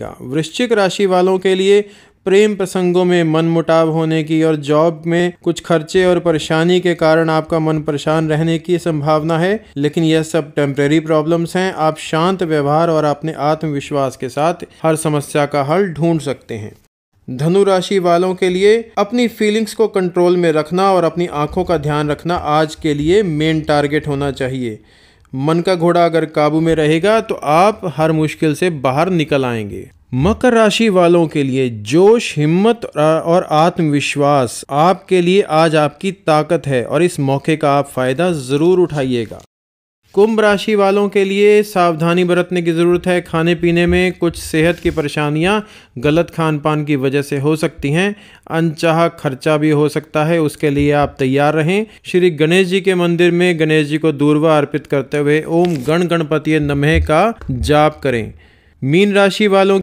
वृश्चिक राशि वालों के लिए प्रेम प्रसंगों में मन मुटाव होने की और जॉब में कुछ खर्चे और परेशानी के कारण आपका मन परेशान रहने की संभावना है लेकिन यह सब टेम्प्रेरी प्रॉब्लम्स हैं आप शांत व्यवहार और अपने आत्मविश्वास के साथ हर समस्या का हल ढूंढ सकते हैं धनु राशि वालों के लिए अपनी फीलिंग्स को कंट्रोल में रखना और अपनी आंखों का ध्यान रखना आज के लिए मेन टारगेट होना चाहिए मन का घोड़ा अगर काबू में रहेगा तो आप हर मुश्किल से बाहर निकल आएंगे मकर राशि वालों के लिए जोश हिम्मत और आत्मविश्वास आपके लिए आज आपकी ताकत है और इस मौके का आप फ़ायदा ज़रूर उठाइएगा कुंभ राशि वालों के लिए सावधानी बरतने की ज़रूरत है खाने पीने में कुछ सेहत की परेशानियां गलत खान पान की वजह से हो सकती हैं अनचाहा खर्चा भी हो सकता है उसके लिए आप तैयार रहें श्री गणेश जी के मंदिर में गणेश जी को दूरवा अर्पित करते हुए ओम गण गणपति नमः का जाप करें मीन राशि वालों